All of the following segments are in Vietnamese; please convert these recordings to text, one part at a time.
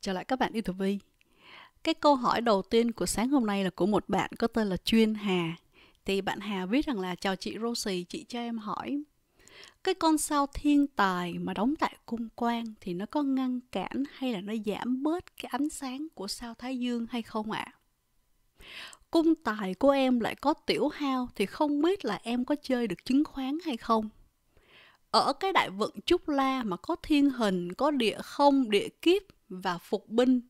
trở lại các bạn yêu vi cái câu hỏi đầu tiên của sáng hôm nay là của một bạn có tên là chuyên hà thì bạn hà viết rằng là chào chị rosie chị cho em hỏi cái con sao thiên tài mà đóng tại cung quan thì nó có ngăn cản hay là nó giảm bớt cái ánh sáng của sao thái dương hay không ạ à? cung tài của em lại có tiểu hao thì không biết là em có chơi được chứng khoán hay không ở cái đại vận trúc la mà có thiên hình có địa không địa kiếp và phục binh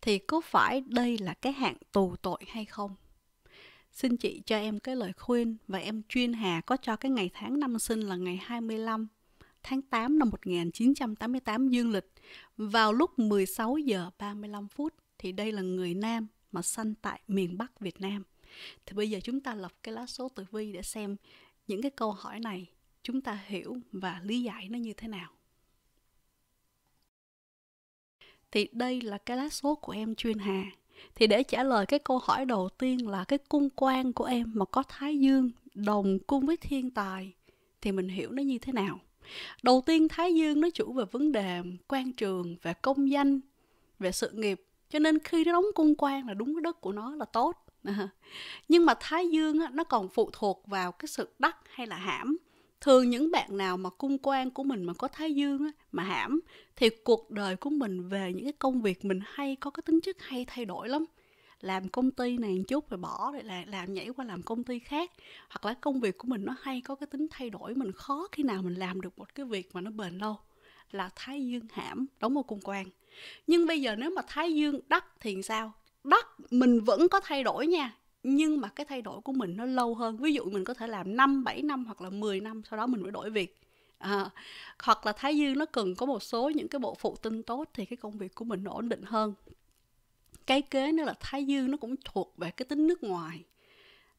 thì có phải đây là cái hạng tù tội hay không? Xin chị cho em cái lời khuyên và em chuyên hà có cho cái ngày tháng năm sinh là ngày 25 tháng 8 năm 1988 dương lịch vào lúc 16 giờ 35 phút thì đây là người nam mà sanh tại miền Bắc Việt Nam. Thì bây giờ chúng ta lập cái lá số tử vi để xem những cái câu hỏi này chúng ta hiểu và lý giải nó như thế nào. thì đây là cái lá số của em chuyên hà thì để trả lời cái câu hỏi đầu tiên là cái cung quan của em mà có thái dương đồng cung với thiên tài thì mình hiểu nó như thế nào đầu tiên thái dương nó chủ về vấn đề quan trường về công danh về sự nghiệp cho nên khi nó đóng cung quan là đúng cái đất của nó là tốt nhưng mà thái dương nó còn phụ thuộc vào cái sự đắc hay là hãm thường những bạn nào mà cung quan của mình mà có thái dương á, mà hãm thì cuộc đời của mình về những cái công việc mình hay có cái tính chất hay thay đổi lắm làm công ty này một chút rồi bỏ rồi là làm nhảy qua làm công ty khác hoặc là công việc của mình nó hay có cái tính thay đổi mình khó khi nào mình làm được một cái việc mà nó bền lâu là thái dương hãm đóng một cung quan nhưng bây giờ nếu mà thái dương đắc thì sao đắc mình vẫn có thay đổi nha nhưng mà cái thay đổi của mình nó lâu hơn ví dụ mình có thể làm 5, 7 năm hoặc là 10 năm sau đó mình mới đổi việc à, hoặc là thái dương nó cần có một số những cái bộ phụ tinh tốt thì cái công việc của mình nó ổn định hơn cái kế nữa là thái dương nó cũng thuộc về cái tính nước ngoài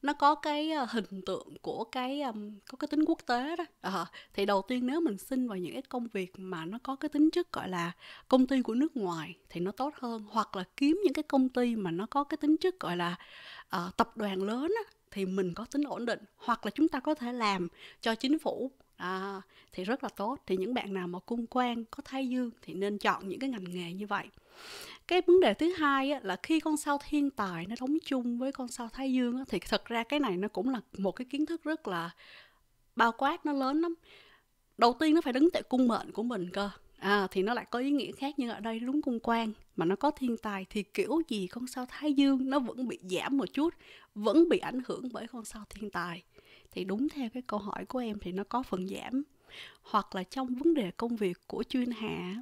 nó có cái ờ, hình tượng của cái um, có cái tính quốc tế đó à, thì đầu tiên nếu mình xin vào những cái công việc mà nó có cái tính chất gọi là công ty của nước ngoài thì nó tốt hơn hoặc là kiếm những cái công ty mà nó có cái tính chất gọi là uh, tập đoàn lớn á, thì mình có tính ổn định hoặc là chúng ta có thể làm cho chính phủ à, thì rất là tốt thì những bạn nào mà cung quan có thái dương thì nên chọn những cái ngành nghề như vậy cái vấn đề thứ hai á, là khi con sao thiên tài nó đóng chung với con sao thái dương á, thì thật ra cái này nó cũng là một cái kiến thức rất là bao quát nó lớn lắm đầu tiên nó phải đứng tại cung mệnh của mình cơ à, thì nó lại có ý nghĩa khác nhưng ở đây đúng cung quan mà nó có thiên tài thì kiểu gì con sao thái dương nó vẫn bị giảm một chút vẫn bị ảnh hưởng bởi con sao thiên tài thì đúng theo cái câu hỏi của em thì nó có phần giảm hoặc là trong vấn đề công việc của chuyên hạ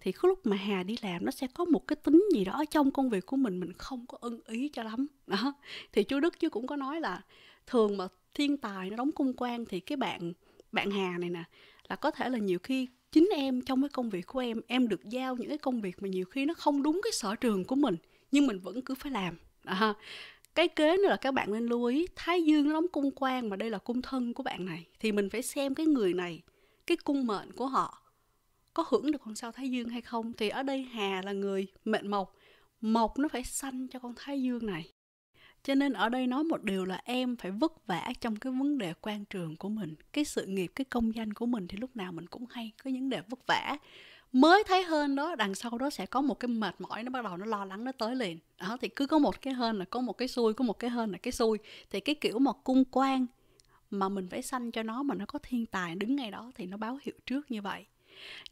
thì cái lúc mà hà đi làm nó sẽ có một cái tính gì đó trong công việc của mình mình không có ưng ý cho lắm đó thì chú đức chứ cũng có nói là thường mà thiên tài nó đóng cung quan thì cái bạn bạn hà này nè là có thể là nhiều khi chính em trong cái công việc của em em được giao những cái công việc mà nhiều khi nó không đúng cái sở trường của mình nhưng mình vẫn cứ phải làm đó. cái kế nữa là các bạn nên lưu ý thái dương nó đóng cung quan mà đây là cung thân của bạn này thì mình phải xem cái người này cái cung mệnh của họ có hưởng được con sao thái dương hay không thì ở đây hà là người mệnh mộc mộc nó phải sanh cho con thái dương này cho nên ở đây nói một điều là em phải vất vả trong cái vấn đề quan trường của mình cái sự nghiệp cái công danh của mình thì lúc nào mình cũng hay có những đề vất vả mới thấy hơn đó đằng sau đó sẽ có một cái mệt mỏi nó bắt đầu nó lo lắng nó tới liền đó thì cứ có một cái hơn là có một cái xui có một cái hơn là cái xui thì cái kiểu mà cung quan mà mình phải sanh cho nó mà nó có thiên tài đứng ngay đó thì nó báo hiệu trước như vậy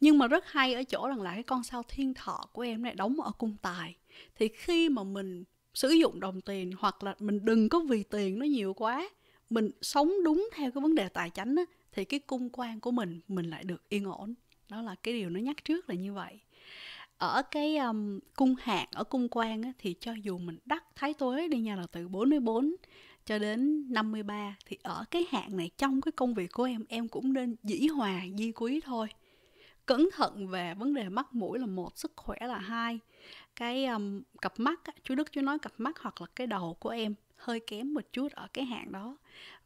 nhưng mà rất hay ở chỗ rằng là cái con sao thiên thọ của em này đóng ở cung tài thì khi mà mình sử dụng đồng tiền hoặc là mình đừng có vì tiền nó nhiều quá mình sống đúng theo cái vấn đề tài chính á, thì cái cung quan của mình mình lại được yên ổn đó là cái điều nó nhắc trước là như vậy ở cái um, cung hạng ở cung quan á, thì cho dù mình đắc thái tuế đi nha là từ 44 cho đến 53 thì ở cái hạng này trong cái công việc của em em cũng nên dĩ hòa di quý thôi cẩn thận về vấn đề mắt mũi là một sức khỏe là hai cái um, cặp mắt chú đức chú nói cặp mắt hoặc là cái đầu của em hơi kém một chút ở cái hạng đó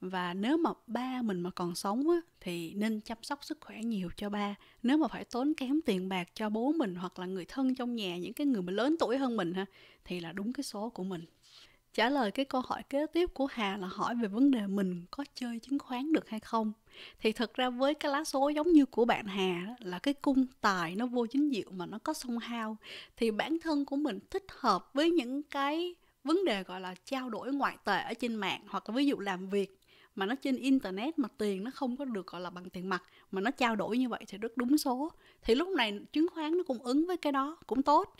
và nếu mà ba mình mà còn sống á, thì nên chăm sóc sức khỏe nhiều cho ba nếu mà phải tốn kém tiền bạc cho bố mình hoặc là người thân trong nhà những cái người mà lớn tuổi hơn mình ha thì là đúng cái số của mình Trả lời cái câu hỏi kế tiếp của Hà là hỏi về vấn đề mình có chơi chứng khoán được hay không. Thì thật ra với cái lá số giống như của bạn Hà là cái cung tài nó vô chính diệu mà nó có song hao thì bản thân của mình thích hợp với những cái vấn đề gọi là trao đổi ngoại tệ ở trên mạng hoặc là ví dụ làm việc mà nó trên internet mà tiền nó không có được gọi là bằng tiền mặt mà nó trao đổi như vậy thì rất đúng số thì lúc này chứng khoán nó cũng ứng với cái đó cũng tốt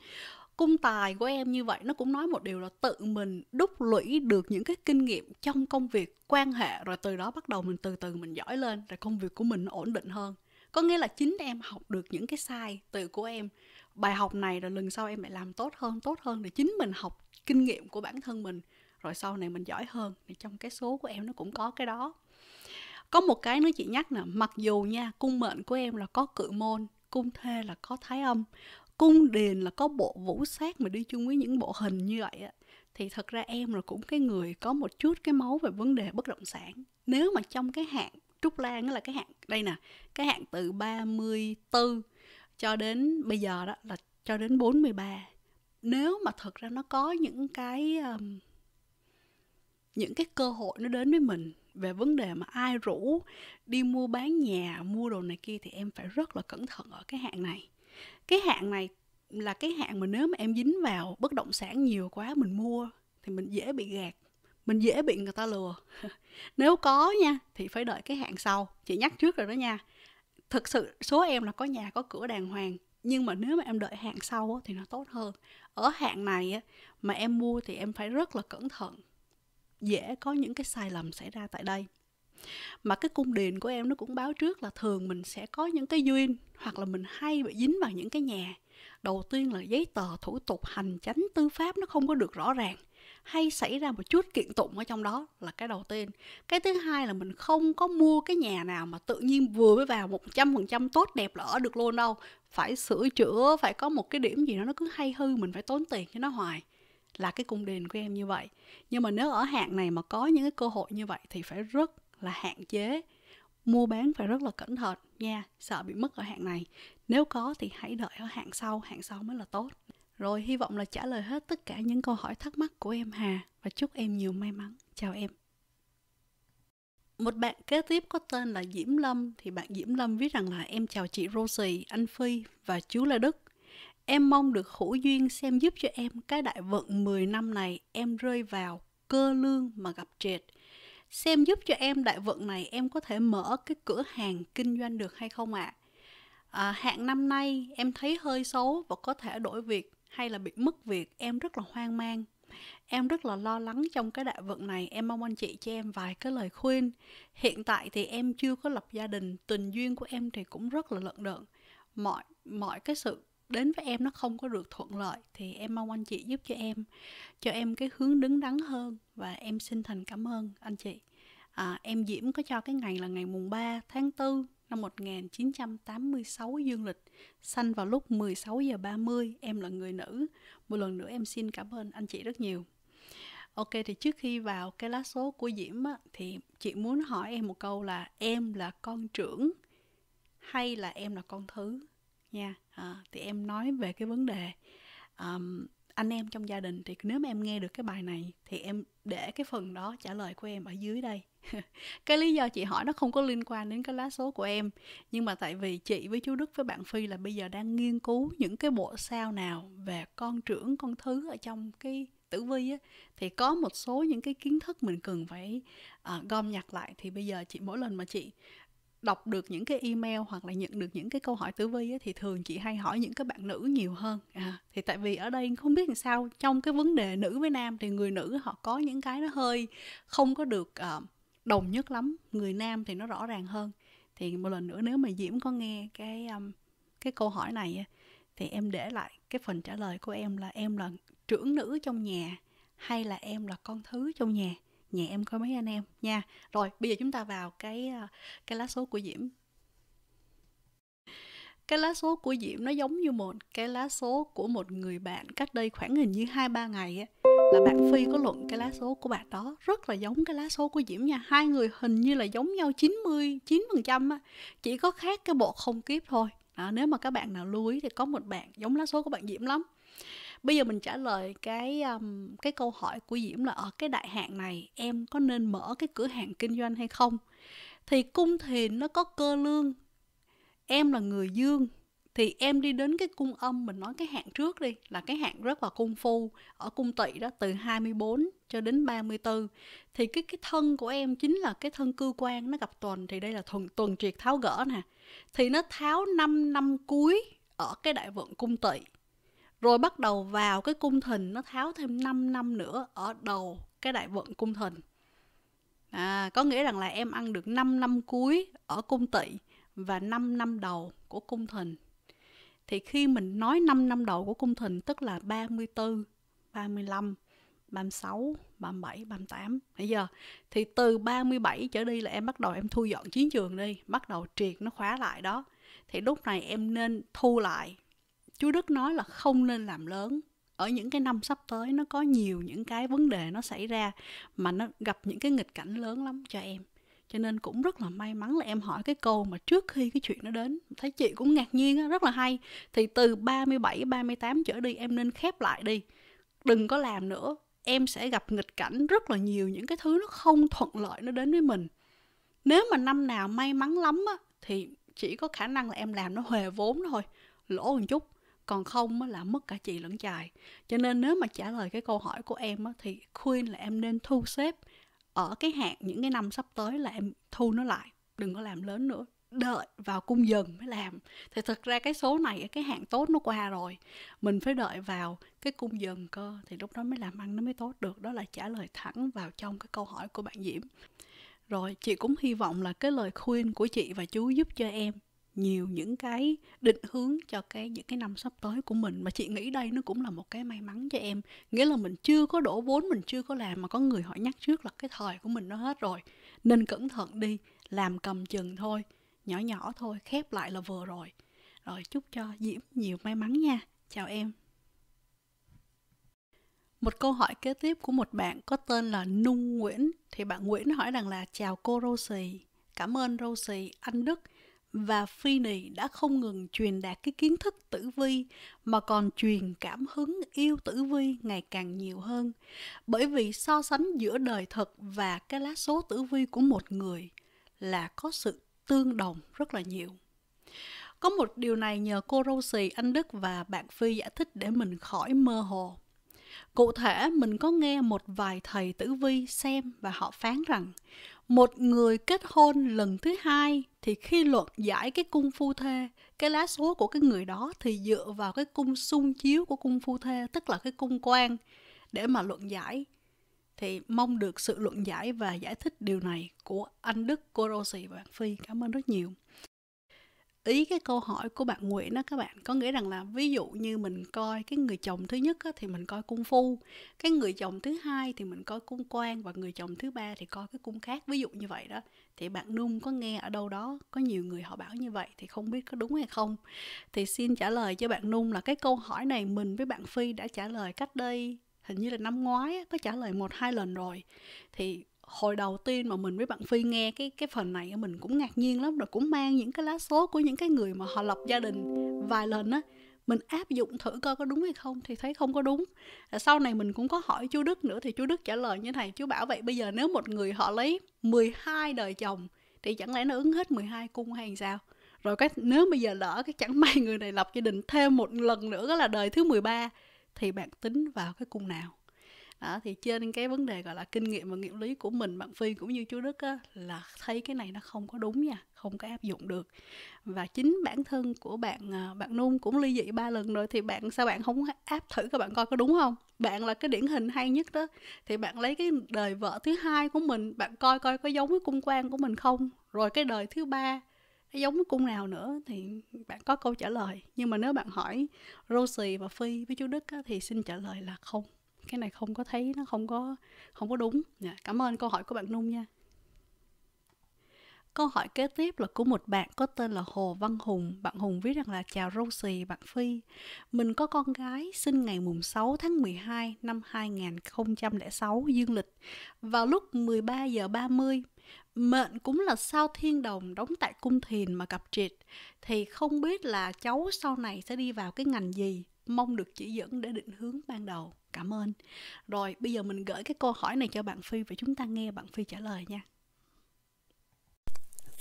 cung tài của em như vậy nó cũng nói một điều là tự mình đúc lũy được những cái kinh nghiệm trong công việc quan hệ rồi từ đó bắt đầu mình từ từ mình giỏi lên rồi công việc của mình nó ổn định hơn có nghĩa là chính em học được những cái sai từ của em bài học này rồi lần sau em lại làm tốt hơn tốt hơn để chính mình học kinh nghiệm của bản thân mình rồi sau này mình giỏi hơn thì trong cái số của em nó cũng có cái đó có một cái nữa chị nhắc nè mặc dù nha cung mệnh của em là có cự môn cung thê là có thái âm cung đền là có bộ vũ xác mà đi chung với những bộ hình như vậy á thì thật ra em là cũng cái người có một chút cái máu về vấn đề bất động sản nếu mà trong cái hạng trúc lan là cái hạng đây nè cái hạng từ 34 cho đến bây giờ đó là cho đến 43 nếu mà thật ra nó có những cái um, những cái cơ hội nó đến với mình về vấn đề mà ai rủ đi mua bán nhà mua đồ này kia thì em phải rất là cẩn thận ở cái hạng này cái hạn này là cái hạn mà nếu mà em dính vào bất động sản nhiều quá mình mua thì mình dễ bị gạt mình dễ bị người ta lừa nếu có nha thì phải đợi cái hạn sau chị nhắc trước rồi đó nha thực sự số em là có nhà có cửa đàng hoàng nhưng mà nếu mà em đợi hạn sau thì nó tốt hơn ở hạn này mà em mua thì em phải rất là cẩn thận dễ có những cái sai lầm xảy ra tại đây mà cái cung đền của em nó cũng báo trước là thường mình sẽ có những cái duyên hoặc là mình hay bị dính vào những cái nhà đầu tiên là giấy tờ thủ tục hành chánh tư pháp nó không có được rõ ràng hay xảy ra một chút kiện tụng ở trong đó là cái đầu tiên cái thứ hai là mình không có mua cái nhà nào mà tự nhiên vừa mới vào một trăm phần trăm tốt đẹp là ở được luôn đâu phải sửa chữa phải có một cái điểm gì đó nó cứ hay hư mình phải tốn tiền cho nó hoài là cái cung đền của em như vậy nhưng mà nếu ở hạng này mà có những cái cơ hội như vậy thì phải rất là hạn chế mua bán phải rất là cẩn thận nha sợ bị mất ở hạn này nếu có thì hãy đợi ở hạn sau hạn sau mới là tốt rồi hy vọng là trả lời hết tất cả những câu hỏi thắc mắc của em hà và chúc em nhiều may mắn chào em một bạn kế tiếp có tên là Diễm Lâm thì bạn Diễm Lâm viết rằng là em chào chị Rosie, anh Phi và chú Lê Đức. Em mong được hữu duyên xem giúp cho em cái đại vận 10 năm này em rơi vào cơ lương mà gặp trệt xem giúp cho em đại vận này em có thể mở cái cửa hàng kinh doanh được hay không ạ à? à, hạn năm nay em thấy hơi xấu và có thể đổi việc hay là bị mất việc em rất là hoang mang em rất là lo lắng trong cái đại vận này em mong anh chị cho em vài cái lời khuyên hiện tại thì em chưa có lập gia đình tình duyên của em thì cũng rất là lận đận mọi mọi cái sự đến với em nó không có được thuận lợi thì em mong anh chị giúp cho em cho em cái hướng đứng đắn hơn và em xin thành cảm ơn anh chị à, em Diễm có cho cái ngày là ngày mùng 3 tháng 4 năm 1986 dương lịch sanh vào lúc 16 giờ 30 em là người nữ một lần nữa em xin cảm ơn anh chị rất nhiều Ok thì trước khi vào cái lá số của Diễm á, thì chị muốn hỏi em một câu là em là con trưởng hay là em là con thứ nha à, thì em nói về cái vấn đề um, anh em trong gia đình thì nếu mà em nghe được cái bài này thì em để cái phần đó trả lời của em ở dưới đây cái lý do chị hỏi nó không có liên quan đến cái lá số của em nhưng mà tại vì chị với chú đức với bạn phi là bây giờ đang nghiên cứu những cái bộ sao nào về con trưởng con thứ ở trong cái tử vi á thì có một số những cái kiến thức mình cần phải uh, gom nhặt lại thì bây giờ chị mỗi lần mà chị đọc được những cái email hoặc là nhận được những cái câu hỏi tử vi ấy, thì thường chị hay hỏi những các bạn nữ nhiều hơn à, thì tại vì ở đây không biết làm sao trong cái vấn đề nữ với nam thì người nữ họ có những cái nó hơi không có được uh, đồng nhất lắm người nam thì nó rõ ràng hơn thì một lần nữa nếu mà diễm có nghe cái um, cái câu hỏi này thì em để lại cái phần trả lời của em là em là trưởng nữ trong nhà hay là em là con thứ trong nhà nhà em có mấy anh em nha rồi bây giờ chúng ta vào cái ờ, cái lá số của diễm cái lá số của diễm nó giống như một cái lá số của một người bạn cách đây khoảng hình như hai ba ngày ấy, là bạn phi có luận cái lá số của bạn đó rất là giống cái lá số của diễm nha hai người hình như là giống nhau 99 phần trăm á chỉ có khác cái bộ không kiếp thôi à, nếu mà các bạn nào lưu ý thì có một bạn giống lá số của bạn diễm lắm bây giờ mình trả lời cái um, cái câu hỏi của diễm là ở ờ, cái đại hạn này em có nên mở cái cửa hàng kinh doanh hay không thì cung thiền nó có cơ lương em là người dương thì em đi đến cái cung âm mình nói cái hạn trước đi là cái hạn rất là cung phu ở cung tỵ đó từ 24 cho đến 34 thì cái cái thân của em chính là cái thân cư quan nó gặp tuần thì đây là tuần tuần triệt tháo gỡ nè thì nó tháo 5 năm cuối ở cái đại vận cung tỵ rồi bắt đầu vào cái cung thìn nó tháo thêm 5 năm nữa ở đầu cái đại vận cung thìn à, có nghĩa rằng là em ăn được 5 năm cuối ở cung tỵ và 5 năm đầu của cung thìn thì khi mình nói 5 năm đầu của cung thìn tức là 34, 35, 36, 37, 38 Bây giờ thì từ 37 trở đi là em bắt đầu em thu dọn chiến trường đi Bắt đầu triệt nó khóa lại đó Thì lúc này em nên thu lại Chúa Đức nói là không nên làm lớn ở những cái năm sắp tới nó có nhiều những cái vấn đề nó xảy ra mà nó gặp những cái nghịch cảnh lớn lắm cho em cho nên cũng rất là may mắn là em hỏi cái câu mà trước khi cái chuyện nó đến thấy chị cũng ngạc nhiên rất là hay thì từ 37 38 trở đi em nên khép lại đi đừng có làm nữa em sẽ gặp nghịch cảnh rất là nhiều những cái thứ nó không thuận lợi nó đến với mình nếu mà năm nào may mắn lắm á, thì chỉ có khả năng là em làm nó huề vốn thôi lỗ một chút còn không là mất cả chị lẫn chài cho nên nếu mà trả lời cái câu hỏi của em thì khuyên là em nên thu xếp ở cái hạn những cái năm sắp tới là em thu nó lại đừng có làm lớn nữa đợi vào cung dần mới làm thì thực ra cái số này cái hạn tốt nó qua rồi mình phải đợi vào cái cung dần cơ thì lúc đó mới làm ăn nó mới tốt được đó là trả lời thẳng vào trong cái câu hỏi của bạn diễm rồi chị cũng hy vọng là cái lời khuyên của chị và chú giúp cho em nhiều những cái định hướng cho cái những cái năm sắp tới của mình mà chị nghĩ đây nó cũng là một cái may mắn cho em nghĩa là mình chưa có đổ vốn mình chưa có làm mà có người họ nhắc trước là cái thời của mình nó hết rồi nên cẩn thận đi làm cầm chừng thôi nhỏ nhỏ thôi khép lại là vừa rồi rồi chúc cho diễm nhiều may mắn nha chào em một câu hỏi kế tiếp của một bạn có tên là Nung Nguyễn thì bạn Nguyễn hỏi rằng là chào cô Rosie cảm ơn Rosie anh Đức và Phi Nì đã không ngừng truyền đạt cái kiến thức tử vi mà còn truyền cảm hứng yêu tử vi ngày càng nhiều hơn. Bởi vì so sánh giữa đời thật và cái lá số tử vi của một người là có sự tương đồng rất là nhiều. Có một điều này nhờ cô Rosie, anh Đức và bạn Phi giải thích để mình khỏi mơ hồ. Cụ thể, mình có nghe một vài thầy tử vi xem và họ phán rằng một người kết hôn lần thứ hai thì khi luận giải cái cung phu thê, cái lá số của cái người đó thì dựa vào cái cung xung chiếu của cung phu thê, tức là cái cung quan để mà luận giải. Thì mong được sự luận giải và giải thích điều này của anh Đức Cô Rô và Phi. Cảm ơn rất nhiều ý cái câu hỏi của bạn Nguyễn đó các bạn có nghĩa rằng là ví dụ như mình coi cái người chồng thứ nhất á, thì mình coi cung phu cái người chồng thứ hai thì mình coi cung quan và người chồng thứ ba thì coi cái cung khác ví dụ như vậy đó thì bạn Nung có nghe ở đâu đó có nhiều người họ bảo như vậy thì không biết có đúng hay không thì xin trả lời cho bạn Nung là cái câu hỏi này mình với bạn Phi đã trả lời cách đây hình như là năm ngoái có trả lời một hai lần rồi thì hồi đầu tiên mà mình với bạn Phi nghe cái cái phần này mình cũng ngạc nhiên lắm rồi cũng mang những cái lá số của những cái người mà họ lập gia đình vài lần á mình áp dụng thử coi có đúng hay không thì thấy không có đúng sau này mình cũng có hỏi chú Đức nữa thì chú Đức trả lời như này chú bảo vậy bây giờ nếu một người họ lấy 12 đời chồng thì chẳng lẽ nó ứng hết 12 cung hay sao rồi cái nếu bây giờ lỡ cái chẳng may người này lập gia đình thêm một lần nữa đó là đời thứ 13 thì bạn tính vào cái cung nào đó thì trên cái vấn đề gọi là kinh nghiệm và nghiệm lý của mình bạn phi cũng như chú đức á, là thấy cái này nó không có đúng nha không có áp dụng được và chính bản thân của bạn à, bạn nung cũng ly dị ba lần rồi thì bạn sao bạn không áp thử các bạn coi có đúng không bạn là cái điển hình hay nhất đó thì bạn lấy cái đời vợ thứ hai của mình bạn coi coi có giống với cung quan của mình không rồi cái đời thứ ba giống với cung nào nữa thì bạn có câu trả lời nhưng mà nếu bạn hỏi Rosie và Phi với chú Đức á, thì xin trả lời là không cái này không có thấy nó không có không có đúng dạ, cảm ơn câu hỏi của bạn nung nha Câu hỏi kế tiếp là của một bạn có tên là Hồ Văn Hùng. Bạn Hùng viết rằng là chào Rosie, bạn Phi. Mình có con gái sinh ngày mùng 6 tháng 12 năm 2006 dương lịch vào lúc 13 giờ 30. Mệnh cũng là sao thiên đồng đóng tại cung thiền mà gặp Triệt thì không biết là cháu sau này sẽ đi vào cái ngành gì mong được chỉ dẫn để định hướng ban đầu cảm ơn rồi bây giờ mình gửi cái câu hỏi này cho bạn phi và chúng ta nghe bạn phi trả lời nha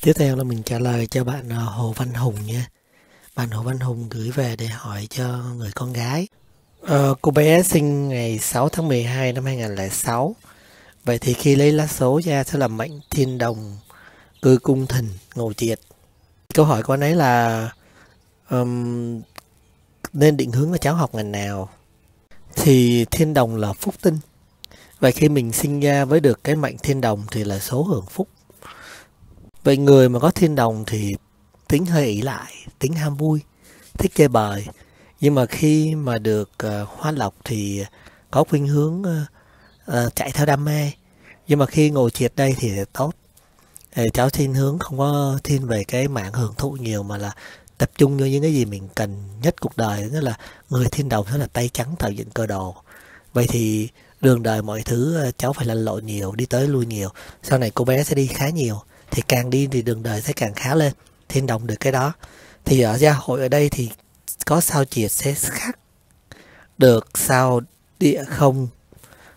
tiếp theo là mình trả lời cho bạn à, hồ văn hùng nha bạn hồ văn hùng gửi về để hỏi cho người con gái ờ, cô bé sinh ngày 6 tháng 12 năm 2006 vậy thì khi lấy lá số ra sẽ là mệnh thiên đồng cư cung thình ngộ triệt câu hỏi của anh ấy là um, nên định hướng là cháu học ngành nào thì thiên đồng là phúc tinh vậy khi mình sinh ra với được cái mệnh thiên đồng thì là số hưởng phúc vậy người mà có thiên đồng thì tính hơi ỷ lại tính ham vui thích chơi bời nhưng mà khi mà được uh, hoa lộc thì có khuynh hướng uh, uh, chạy theo đam mê nhưng mà khi ngồi triệt đây thì tốt thì cháu thiên hướng không có thiên về cái mạng hưởng thụ nhiều mà là tập trung vô những cái gì mình cần nhất cuộc đời đó là người thiên đồng đó là tay trắng tạo dựng cơ đồ vậy thì đường đời mọi thứ ờ, cháu phải lăn lộn nhiều đi tới lui nhiều sau này cô bé sẽ đi khá nhiều thì càng đi thì đường đời sẽ càng khá lên thiên đồng được cái đó thì ở gia hội ở đây thì có sao triệt sẽ khác được sao địa không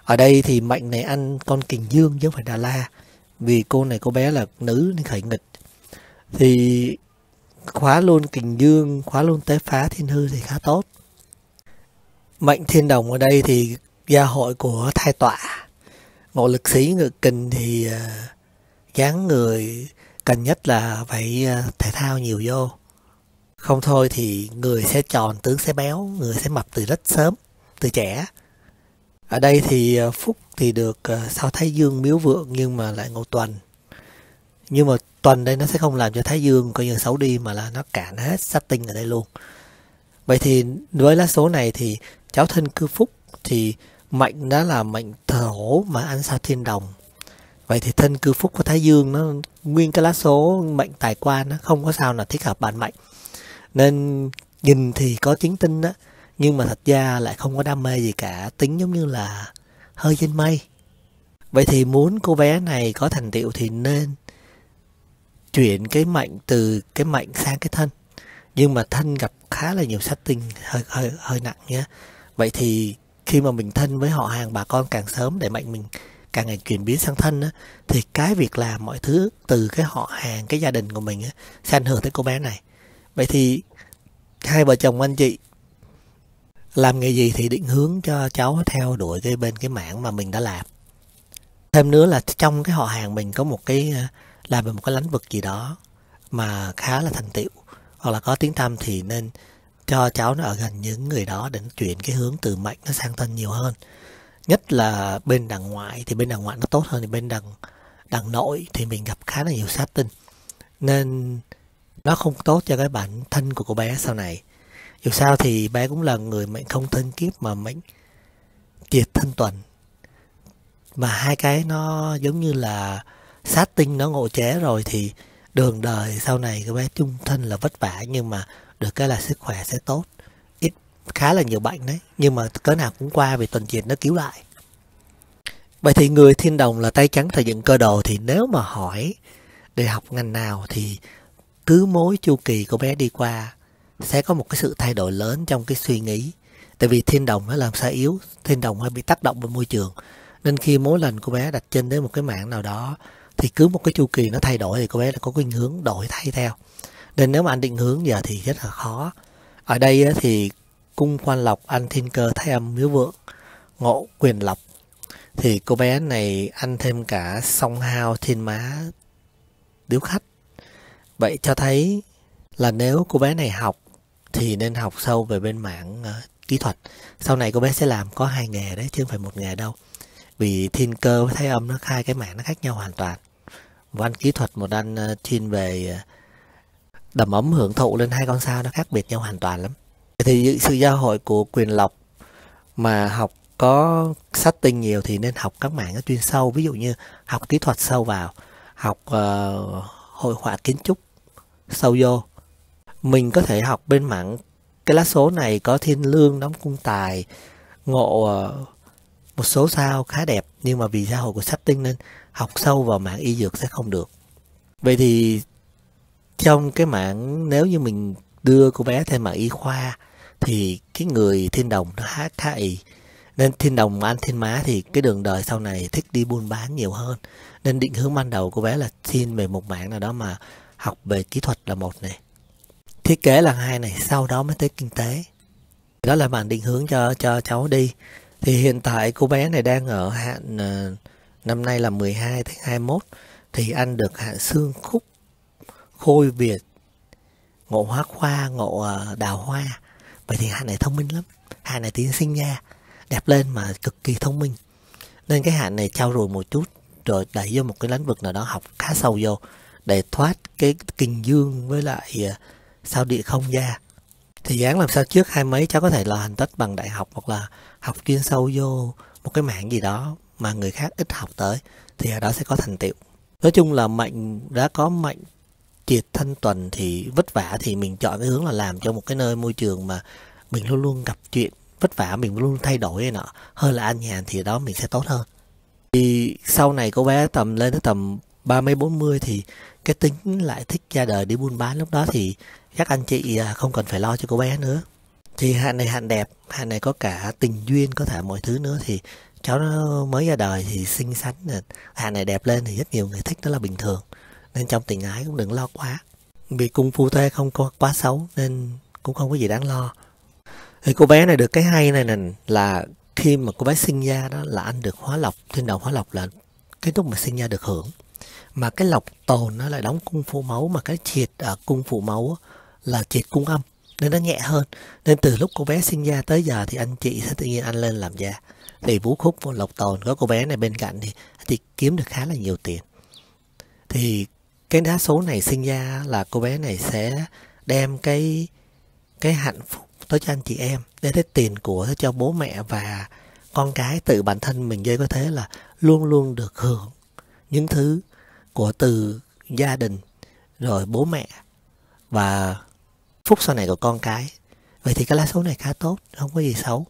ở đây thì mệnh này ăn con kình dương chứ không phải đà la vì cô này cô bé là nữ nên khởi nghịch thì khóa luôn kình dương khóa luôn tế phá thiên hư thì khá tốt mệnh thiên đồng ở đây thì gia hội của thai tọa ngộ lực sĩ ngự kình thì ờ, dáng người cần nhất là phải ờ, thể thao nhiều vô không thôi thì người sẽ tròn tướng sẽ béo người sẽ mập từ rất sớm từ trẻ ở đây thì ờ, phúc thì được sao thái dương miếu vượng nhưng mà lại ngộ tuần nhưng mà tuần đây nó sẽ không làm cho thái dương coi như xấu đi mà là nó cản hết sát tinh ở đây luôn vậy thì với lá số này thì cháu thân cư phúc thì mệnh đó là mệnh thổ mà ăn sao thiên đồng vậy thì thân cư phúc của thái dương nó nguyên cái lá số mệnh tài quan nó không có sao là thích hợp bạn mệnh nên nhìn thì có chính tinh á nhưng mà thật ra lại không có đam mê gì cả tính giống như là hơi trên mây vậy thì muốn cô bé này có thành tựu thì nên chuyển cái mệnh từ cái mệnh sang cái thân nhưng mà thân gặp khá là nhiều sát tinh hơi hơi hơi nặng nhé vậy thì khi mà mình thân với họ hàng bà con càng sớm để mệnh mình càng ngày chuyển biến sang thân á, thì cái việc làm mọi thứ từ cái họ hàng cái gia đình của mình á, sẽ ảnh hưởng tới cô bé này vậy thì hai vợ chồng anh chị làm nghề gì thì định hướng cho cháu theo đuổi cái bên cái mảng mà mình đã làm thêm nữa là trong cái họ hàng mình có một cái làm về một cái lĩnh vực gì đó mà khá là thành tựu hoặc là có tiếng tăm thì nên cho cháu nó ở gần những người đó để nó chuyển cái hướng từ mạnh nó sang thân nhiều hơn nhất là bên đằng ngoại thì bên đằng ngoại nó tốt hơn thì bên đằng đằng nội thì mình gặp khá là nhiều sát tinh nên nó không tốt cho cái bản thân của cô bé sau này dù sao thì bé cũng là người mệnh không thân kiếp mà mệnh kiệt thân tuần mà hai cái nó giống như là sát tinh nó ngộ chế rồi thì đường đời sau này cái bé chung thân là vất vả nhưng mà được cái là sức khỏe sẽ tốt ít khá là nhiều bệnh đấy nhưng mà cỡ nào cũng qua vì tuần triệt nó cứu lại vậy thì người thiên đồng là tay trắng thời dựng cơ đồ thì nếu mà hỏi để học ngành nào thì cứ mối chu kỳ của bé đi qua sẽ có một cái sự thay đổi lớn trong cái suy nghĩ tại vì thiên đồng nó làm sao yếu thiên đồng hay bị tác động bởi môi trường nên khi mỗi lần của bé đặt chân đến một cái mạng nào đó thì cứ một cái chu kỳ nó thay đổi thì cô bé là có cái hướng đổi thay theo nên nếu mà anh định hướng giờ thì rất là khó ở đây thì cung quan lộc anh thiên cơ thái âm miếu vượng ngộ quyền lộc thì cô bé này ăn thêm cả song hao thiên má điếu khách vậy cho thấy là nếu cô bé này học thì nên học sâu về bên mạng uh, ờ, kỹ thuật sau này cô bé sẽ làm có hai nghề đấy chứ không phải một nghề đâu vì thiên cơ với thái âm nó khai cái mạng nó khác nhau hoàn toàn văn kỹ thuật một anh ờ, thiên về ờ, đầm ấm hưởng thụ lên hai con sao nó khác biệt nhau hoàn toàn lắm thì sự giao hội của quyền lộc mà học có sách tinh nhiều thì nên học các mảng chuyên sâu ví dụ như học kỹ thuật sâu vào học uh, hội họa kiến trúc sâu vô mình có thể học bên mảng cái lá số này có thiên lương đóng cung tài ngộ uh, một số sao khá đẹp nhưng mà vì giao hội của sách tinh nên học sâu vào mạng y dược sẽ không được vậy thì trong cái mạng nếu như mình đưa cô bé thêm mạng y khoa thì cái người thiên đồng nó khá khá ì nên thiên đồng mà ăn thiên má thì cái đường đời sau này thích đi buôn bán nhiều hơn nên định hướng ban đầu của bé là xin về một mạng nào đó mà học về kỹ thuật là một này thiết kế là hai này sau đó mới tới kinh tế đó là bạn định hướng cho cho cháu đi thì hiện tại cô bé này đang ở hạn uh, năm nay là 12 tháng 21 thì anh được hạ xương khúc khôi Việt ngộ hóa khoa ngộ ờ, đào hoa vậy thì hạn này thông minh lắm hạn này tiến sinh ra đẹp lên mà cực kỳ thông minh nên cái hạn này trao rồi một chút rồi đẩy vô một cái lĩnh vực nào đó học khá sâu vô để thoát cái kinh dương với lại ờ, sao địa không ra thì dáng làm sao trước hai mấy cháu có thể là hành tất bằng đại học hoặc là học chuyên sâu vô một cái mảng gì đó mà người khác ít học tới thì ở đó sẽ có thành tựu nói chung là mạnh đã có mạnh triệt thanh tuần thì vất vả thì mình chọn cái hướng là làm cho một cái nơi môi trường mà mình luôn luôn gặp chuyện vất vả mình luôn thay đổi nọ hơn là an nhàn thì đó mình sẽ tốt hơn thì sau này cô bé tầm lên tới tầm ba mươi bốn mươi thì cái tính lại thích ra đời đi buôn bán lúc đó thì các anh chị à, không cần phải lo cho cô bé nữa thì hạn này hạn đẹp hạn này có cả tình duyên có thể mọi thứ nữa thì cháu nó mới ra đời thì xinh xắn hà này đẹp lên thì rất nhiều người thích đó là bình thường nên trong tình ái cũng đừng lo quá vì cung phu thê không có quá xấu nên cũng không có gì đáng lo thì cô bé này được cái hay này nè là khi mà cô bé sinh ra đó là anh được hóa lọc thiên đồng hóa lọc là cái lúc mà sinh ra được hưởng mà cái lọc tồn nó lại đóng cung phụ máu mà cái triệt ở à, cung phụ máu là triệt cung âm nên nó nhẹ hơn nên từ lúc cô bé sinh ra tới giờ thì anh chị sẽ tự nhiên anh lên làm già để Vũ Khúc vô Lộc Tồn có cô bé này bên cạnh thì thì kiếm được khá là nhiều tiền thì cái đá số này sinh ra là cô bé này sẽ đem cái cái hạnh phúc tới cho anh chị em để tới tiền của tới cho bố mẹ và con cái tự bản thân mình dây có thế là luôn luôn được hưởng những thứ của từ gia đình rồi bố mẹ và phúc sau này của con cái vậy thì cái lá số này khá tốt không có gì xấu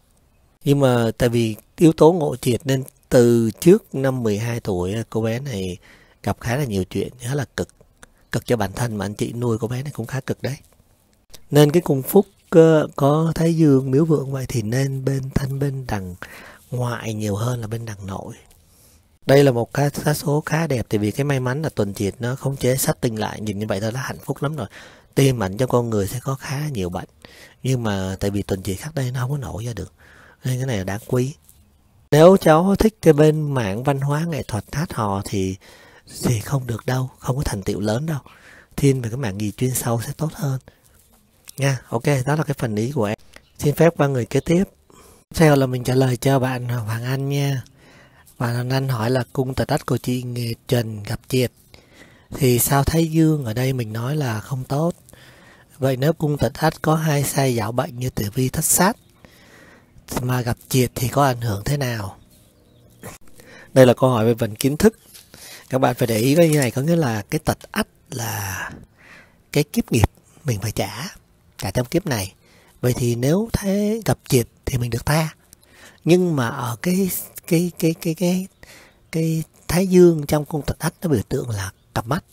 nhưng mà tại vì yếu tố ngộ triệt nên từ trước năm 12 tuổi cô bé này gặp khá là nhiều chuyện khá là cực cực cho bản thân mà anh chị nuôi cô bé này cũng khá cực đấy nên cái cung phúc ờ, có thái dương miếu vượng vậy thì nên bên thân bên đằng ngoại nhiều hơn là bên đằng nội đây là một cái số khá đẹp tại vì cái may mắn là tuần triệt nó không chế sắp tinh lại nhìn như vậy thôi là hạnh phúc lắm rồi tim ảnh cho con người sẽ có khá nhiều bệnh nhưng mà tại vì tuần triệt khác đây nó không có nổi ra được nên cái này là đáng quý nếu cháu thích cái bên mạng văn hóa nghệ thuật hát hò thì thì không được đâu không có thành tựu lớn đâu thiên về cái mạng gì chuyên sâu sẽ tốt hơn nha ok đó là cái phần ý của em xin phép qua người kế tiếp theo là mình trả lời cho bạn hoàng anh nha bạn hoàng anh hỏi là cung tà đất của chị nghệ trần gặp triệt thì sao thái dương ở đây mình nói là không tốt vậy nếu cung tịnh ách có hai sai dạo bệnh như tử vi thất sát mà gặp triệt thì có ảnh hưởng thế nào? Đây là câu hỏi về phần kiến thức. Các bạn phải để ý cái như này có nghĩa là cái tật ắt là cái kiếp nghiệp mình phải trả, cả trong kiếp này. Vậy thì nếu thế gặp triệt thì mình được tha. Nhưng mà ở cái cái cái cái cái cái thái dương trong cung tật ắt nó biểu tượng là cặp mắt.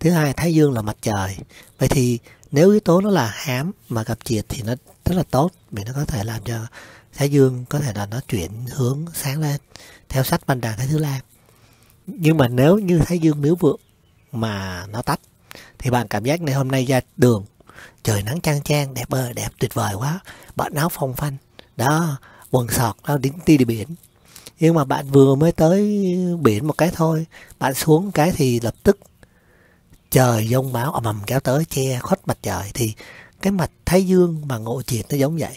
Thứ hai thái dương là mặt trời. Vậy thì nếu yếu tố nó là hám mà gặp triệt thì nó rất là tốt vì nó có thể làm cho thái dương có thể là nó chuyển hướng sáng lên theo sách văn đàn thái thứ lan nhưng mà nếu như thái dương miếu vượng mà nó tách thì bạn cảm giác ngày hôm nay ra đường trời nắng chang chang đẹp ơi đẹp tuyệt vời quá bạn áo phong phanh đó quần sọt đó đến đi đi biển nhưng mà bạn vừa mới tới biển một cái thôi bạn xuống cái thì lập tức trời giông bão ầm ầm kéo tới che khuất mặt trời thì cái mạch thái dương mà ngộ triệt nó giống vậy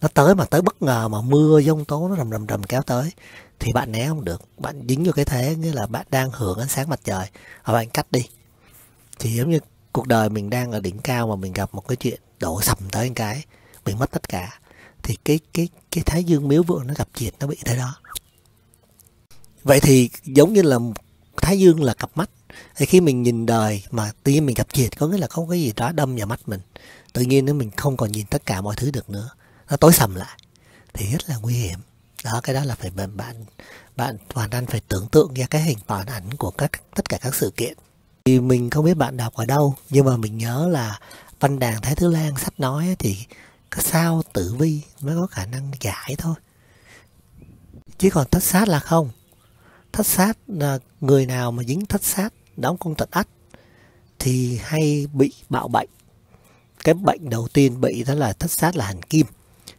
nó tới mà tới bất ngờ mà mưa giông tố nó rầm rầm rầm kéo tới thì bạn né không được bạn dính vô cái thế nghĩa là bạn đang hưởng ánh sáng mặt trời và bạn cắt đi thì giống như cuộc đời mình đang ở đỉnh cao mà mình gặp một cái chuyện đổ sầm tới một cái mình mất tất cả thì cái cái cái thái dương miếu vượng nó gặp chuyện nó bị thế đó vậy thì giống như là thái dương là cặp mắt thì khi mình nhìn đời mà tuy nhiên mình gặp chuyện có nghĩa là không có gì đó đâm vào mắt mình tự nhiên nếu mình không còn nhìn tất cả mọi thứ được nữa nó tối sầm lại thì rất là nguy hiểm đó cái đó là phải bạn bạn bạn hoàn toàn phải tưởng tượng ra cái hình bản ảnh của các tất cả các sự kiện thì mình không biết bạn đọc ở đâu nhưng mà mình nhớ là văn đàn thái thứ lan sách nói thì sao tử vi mới có khả năng giải thôi chứ còn thất sát là không thất sát là người nào mà dính thất sát đóng cung tật ắt thì hay bị bạo bệnh cái bệnh đầu tiên bị đó là thất sát là hành kim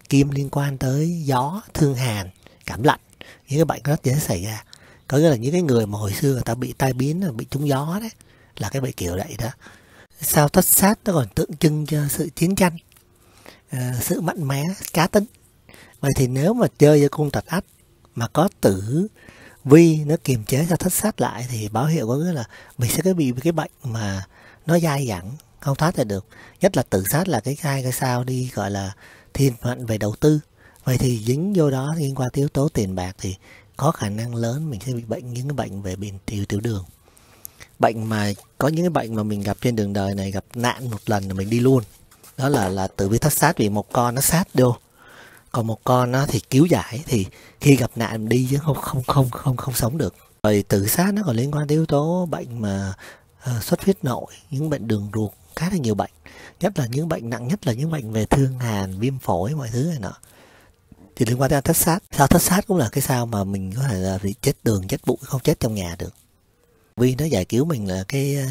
kim liên quan tới gió thương hàn cảm lạnh những cái bệnh rất dễ xảy ra có nghĩa là những cái người mà hồi xưa người ta bị tai biến là bị trúng gió đấy là cái bệnh kiểu vậy đó sao thất sát nó còn tượng trưng cho sự chiến tranh ờ, sự mạnh mẽ cá tính vậy thì nếu mà chơi với cung tật ách mà có tử vi nó kiềm chế cho thất sát lại thì báo hiệu có nghĩa là mình sẽ bị cái bệnh mà nó dai dẳng không thoát ra được nhất là tự sát là cái hai cái sao đi gọi là thiên mệnh về đầu tư vậy thì dính vô đó liên quan yếu tố tiền bạc thì có khả năng lớn mình sẽ bị bệnh những cái bệnh về bệnh tiểu tiểu đường bệnh mà có những cái bệnh mà mình gặp trên đường đời này gặp nạn một lần là mình đi luôn đó là là tự vi thất sát vì một con nó sát đô còn một con nó thì cứu giải thì khi gặp nạn mình đi chứ không không không không không sống được rồi tự sát nó còn liên quan tới yếu tố bệnh mà uh, xuất huyết nội những bệnh đường ruột khá là nhiều bệnh nhất là những bệnh nặng nhất là những bệnh về thương hàn viêm phổi mọi thứ này nọ thì liên quan tới thất sát sao thất sát cũng là cái sao mà mình có thể là bị chết đường chết bụi không chết trong nhà được vì nó giải cứu mình là cái ờ,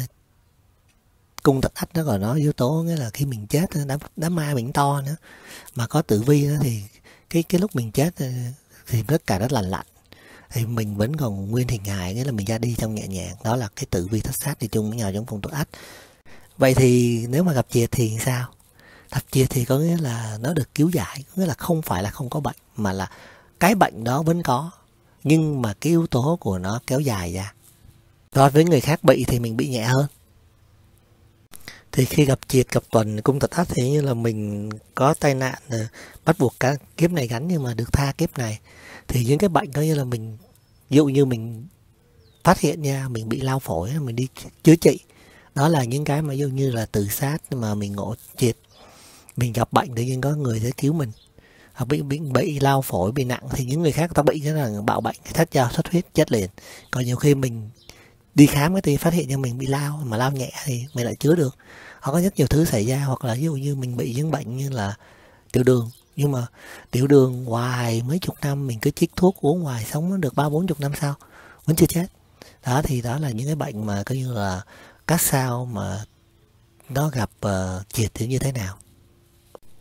cung tật ách nó còn nói yếu tố nghĩa là khi mình chết đám đám ma mình to nữa mà có tử vi thì cái cái lúc mình chết ờ, thì tất cả nó lành lạnh thì mình vẫn còn nguyên hình hài nghĩa là mình ra đi trong nhẹ nhàng đó là cái tử vi thất sát thì chung với nhau giống phong tật ách vậy thì nếu mà gặp chìa thì sao gặp chìa thì có nghĩa là nó được cứu giải có nghĩa là không phải là không có bệnh mà là cái bệnh đó vẫn có nhưng mà cái yếu tố của nó kéo dài ra đối với người khác bị thì mình bị nhẹ hơn thì khi gặp triệt gặp tuần cung tật ắt thì như là mình có tai nạn ờ, bắt buộc cả kiếp này gắn nhưng mà được tha kiếp này thì những cái bệnh đó như là mình dụ như mình phát hiện nha mình bị lao phổi mình đi chữa trị đó là những cái mà giống như là tự sát mà mình ngộ triệt mình gặp bệnh tự nhiên có người sẽ cứu mình hoặc bị bị, bị lao phổi bị nặng thì những người khác ta bị cái là bạo bệnh thất giao xuất huyết chết liền còn nhiều khi mình đi khám cái thì phát hiện ra mình bị lao mà lao nhẹ thì mình lại chữa được họ có rất nhiều thứ xảy ra hoặc là ví dụ như mình bị những bệnh như là tiểu đường nhưng mà tiểu đường hoài mấy chục năm mình cứ chích thuốc uống hoài sống được ba bốn chục năm sau vẫn chưa chết đó thì đó là những cái bệnh mà coi như là cá sao mà nó gặp uh, ờ, triệt thì như thế nào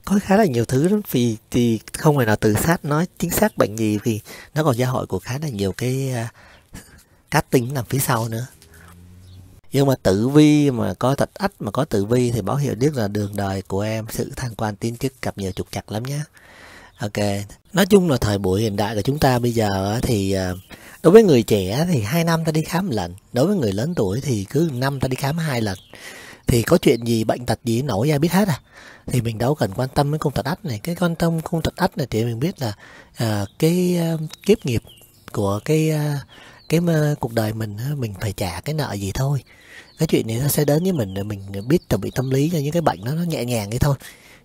có khá là nhiều thứ lắm vì thì không phải là tự sát nói chính xác bệnh gì vì nó còn gia hội của khá là nhiều cái uh, ờ, cá tính nằm phía sau nữa nhưng mà tử vi mà có thạch ách mà có tử vi thì báo hiệu biết là đường đời của em sự thăng quan tiến chức gặp nhiều trục chặt lắm nhé ok nói chung là thời buổi hiện đại của chúng ta bây giờ thì uh, đối với người trẻ thì hai năm ta đi khám một lần đối với người lớn tuổi thì cứ năm ta đi khám hai lần thì có chuyện gì bệnh tật gì nổi ra biết hết à thì mình đâu cần quan tâm đến cung tật ách này cái quan tâm cung tật ách này thì mình biết là uh, cái uh, kiếp nghiệp của cái uh, cái uh, cuộc đời mình mình phải trả cái nợ gì thôi cái chuyện này nó sẽ đến với mình mình biết chuẩn bị tâm lý cho những cái bệnh đó nó nhẹ nhàng vậy thôi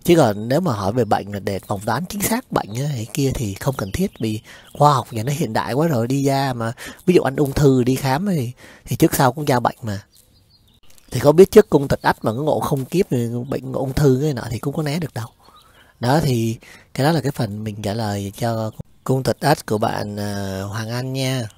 chứ còn nếu mà hỏi về bệnh là để phòng đoán chính xác bệnh ấy kia thì không cần thiết vì khoa học nhà nó hiện đại quá rồi đi ra mà ví dụ anh ung thư đi khám thì, thì trước sau cũng ra bệnh mà thì có biết trước cung tật ắt mà cái ngộ không kiếp thì bệnh ung thư cái nọ thì cũng có né được đâu đó thì cái đó là cái phần mình trả lời cho cung tật ắt của bạn à, Hoàng Anh nha